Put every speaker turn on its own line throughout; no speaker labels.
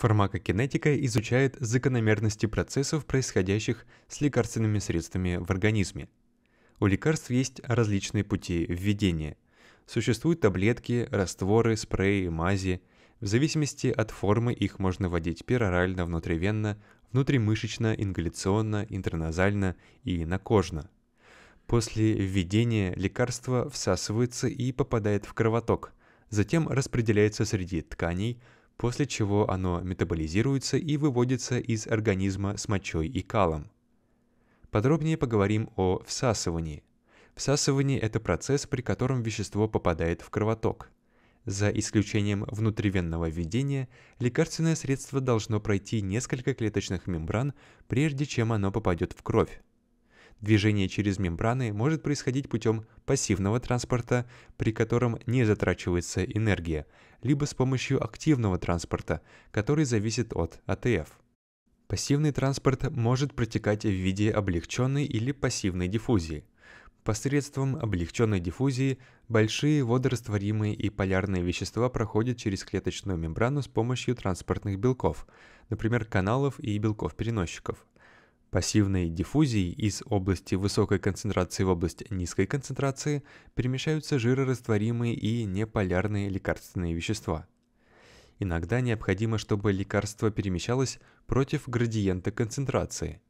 Фармакокинетика изучает закономерности процессов, происходящих с лекарственными средствами в организме. У лекарств есть различные пути введения. Существуют таблетки, растворы, спреи, мази. В зависимости от формы их можно вводить перорально, внутривенно, внутримышечно, ингаляционно, интерназально и накожно. После введения лекарства всасывается и попадает в кровоток, затем распределяется среди тканей – после чего оно метаболизируется и выводится из организма с мочой и калом. Подробнее поговорим о всасывании. Всасывание – это процесс, при котором вещество попадает в кровоток. За исключением внутривенного введения, лекарственное средство должно пройти несколько клеточных мембран, прежде чем оно попадет в кровь. Движение через мембраны может происходить путем пассивного транспорта, при котором не затрачивается энергия, либо с помощью активного транспорта, который зависит от АТФ. Пассивный транспорт может протекать в виде облегченной или пассивной диффузии. Посредством облегченной диффузии большие водорастворимые и полярные вещества проходят через клеточную мембрану с помощью транспортных белков, например, каналов и белков-переносчиков. Пассивные диффузии из области высокой концентрации в область низкой концентрации перемещаются жирорастворимые и неполярные лекарственные вещества. Иногда необходимо, чтобы лекарство перемещалось против градиента концентрации.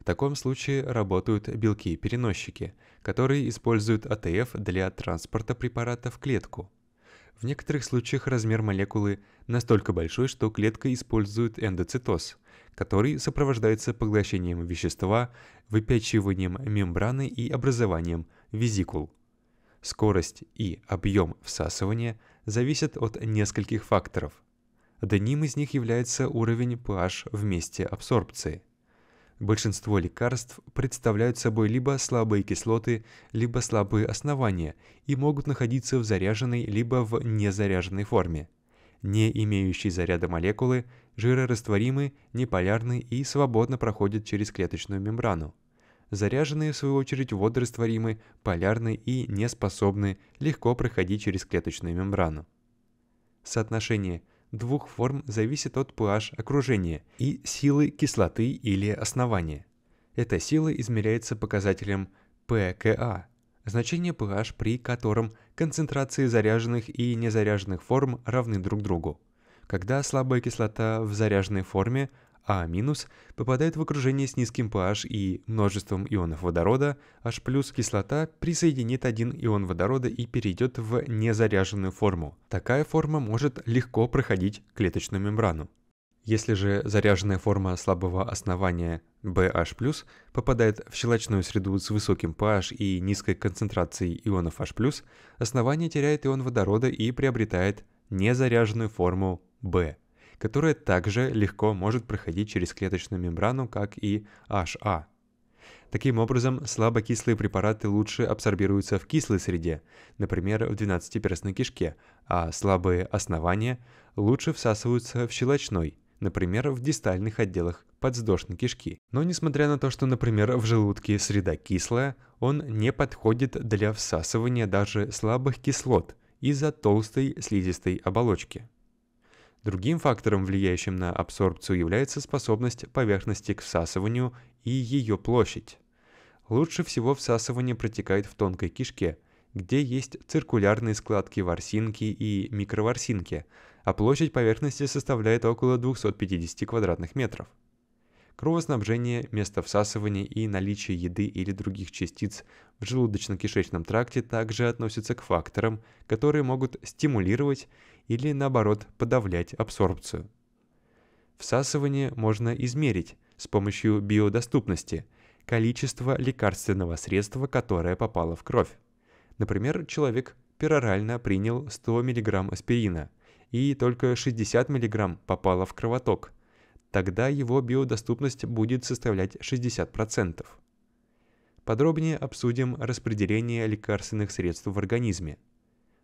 В таком случае работают белки-переносчики, которые используют АТФ для транспорта препарата в клетку – в некоторых случаях размер молекулы настолько большой, что клетка использует эндоцитоз, который сопровождается поглощением вещества, выпячиванием мембраны и образованием визикул. Скорость и объем всасывания зависят от нескольких факторов. Одним из них является уровень pH в месте абсорбции – Большинство лекарств представляют собой либо слабые кислоты, либо слабые основания и могут находиться в заряженной либо в незаряженной форме. Не имеющие заряда молекулы жирорастворимы, неполярны и свободно проходят через клеточную мембрану. Заряженные, в свою очередь, водорастворимы, полярны и не способны легко проходить через клеточную мембрану. Соотношение – двух форм зависит от pH окружения и силы кислоты или основания. Эта сила измеряется показателем pKa, значение pH при котором концентрации заряженных и незаряженных форм равны друг другу. Когда слабая кислота в заряженной форме – а- попадает в окружение с низким pH и множеством ионов водорода, H+, кислота присоединит один ион водорода и перейдет в незаряженную форму. Такая форма может легко проходить клеточную мембрану. Если же заряженная форма слабого основания BH+, попадает в щелочную среду с высоким pH и низкой концентрацией ионов H+, основание теряет ион водорода и приобретает незаряженную форму B которая также легко может проходить через клеточную мембрану, как и HA. А. Таким образом, слабокислые препараты лучше абсорбируются в кислой среде, например, в 12-перстной кишке, а слабые основания лучше всасываются в щелочной, например, в дистальных отделах подвздошной кишки. Но несмотря на то, что, например, в желудке среда кислая, он не подходит для всасывания даже слабых кислот из-за толстой слизистой оболочки. Другим фактором, влияющим на абсорбцию, является способность поверхности к всасыванию и ее площадь. Лучше всего всасывание протекает в тонкой кишке, где есть циркулярные складки ворсинки и микроворсинки, а площадь поверхности составляет около 250 квадратных метров кровоснабжение, место всасывания и наличие еды или других частиц в желудочно-кишечном тракте также относятся к факторам, которые могут стимулировать или, наоборот, подавлять абсорбцию. Всасывание можно измерить с помощью биодоступности – количество лекарственного средства, которое попало в кровь. Например, человек перорально принял 100 мг аспирина, и только 60 мг попало в кровоток – тогда его биодоступность будет составлять 60%. Подробнее обсудим распределение лекарственных средств в организме.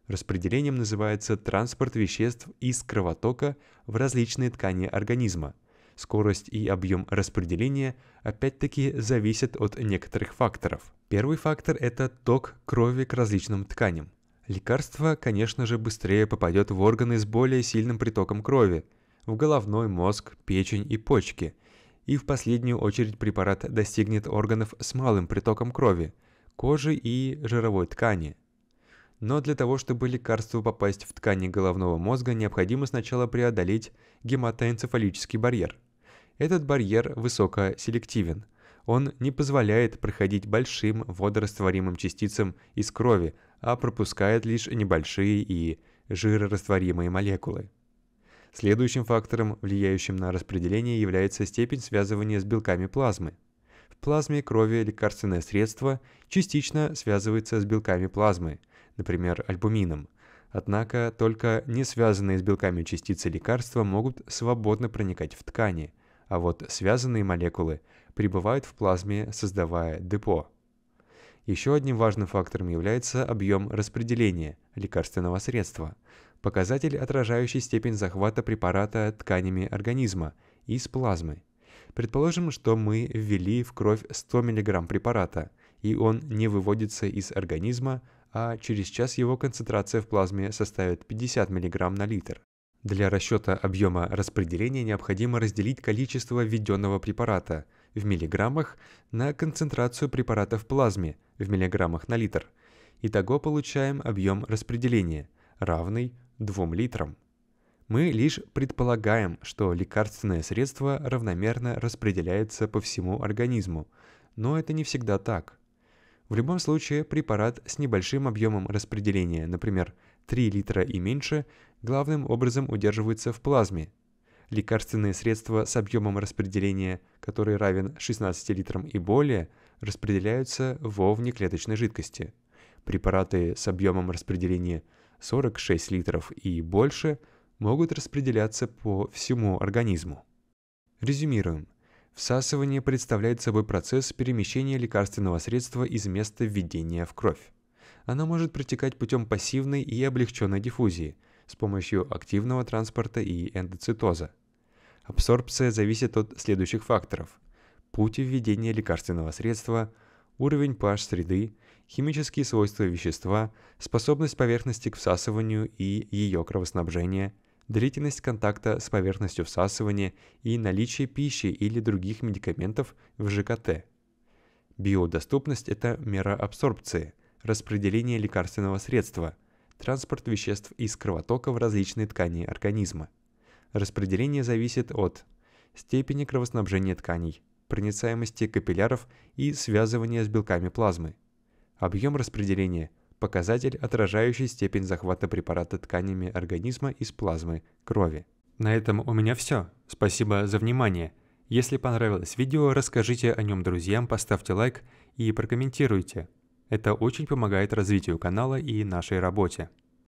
Распределением называется транспорт веществ из кровотока в различные ткани организма. Скорость и объем распределения опять-таки зависят от некоторых факторов. Первый фактор – это ток крови к различным тканям. Лекарство, конечно же, быстрее попадет в органы с более сильным притоком крови – в головной мозг, печень и почки. И в последнюю очередь препарат достигнет органов с малым притоком крови, кожи и жировой ткани. Но для того, чтобы лекарство попасть в ткани головного мозга, необходимо сначала преодолеть гематоэнцефалический барьер. Этот барьер высокоселективен. Он не позволяет проходить большим водорастворимым частицам из крови, а пропускает лишь небольшие и жирорастворимые молекулы. Следующим фактором, влияющим на распределение, является степень связывания с белками плазмы. В плазме крови лекарственное средство частично связывается с белками плазмы, например, альбумином. Однако только не связанные с белками частицы лекарства могут свободно проникать в ткани, а вот связанные молекулы пребывают в плазме, создавая депо. Еще одним важным фактором является объем распределения лекарственного средства –– показатель, отражающий степень захвата препарата тканями организма из плазмы. Предположим, что мы ввели в кровь 100 мг препарата, и он не выводится из организма, а через час его концентрация в плазме составит 50 мг на литр. Для расчета объема распределения необходимо разделить количество введенного препарата в миллиграммах на концентрацию препарата в плазме в миллиграммах на литр. Итого получаем объем распределения, равный 2 литрам. Мы лишь предполагаем, что лекарственное средство равномерно распределяется по всему организму, но это не всегда так. В любом случае, препарат с небольшим объемом распределения, например, 3 литра и меньше, главным образом удерживается в плазме. Лекарственные средства с объемом распределения, который равен 16 литрам и более, распределяются во внеклеточной жидкости. Препараты с объемом распределения 46 литров и больше, могут распределяться по всему организму. Резюмируем. Всасывание представляет собой процесс перемещения лекарственного средства из места введения в кровь. Оно может протекать путем пассивной и облегченной диффузии, с помощью активного транспорта и эндоцитоза. Абсорбция зависит от следующих факторов – пути введения лекарственного средства, уровень pH среды, химические свойства вещества, способность поверхности к всасыванию и ее кровоснабжение, длительность контакта с поверхностью всасывания и наличие пищи или других медикаментов в ЖКТ. Биодоступность – это мера абсорбции, распределение лекарственного средства, транспорт веществ из кровотока в различные ткани организма. Распределение зависит от степени кровоснабжения тканей, проницаемости капилляров и связывания с белками плазмы – Объем распределения – показатель, отражающий степень захвата препарата тканями организма из плазмы крови. На этом у меня все. Спасибо за внимание. Если понравилось видео, расскажите о нем друзьям, поставьте лайк и прокомментируйте. Это очень помогает развитию канала и нашей работе.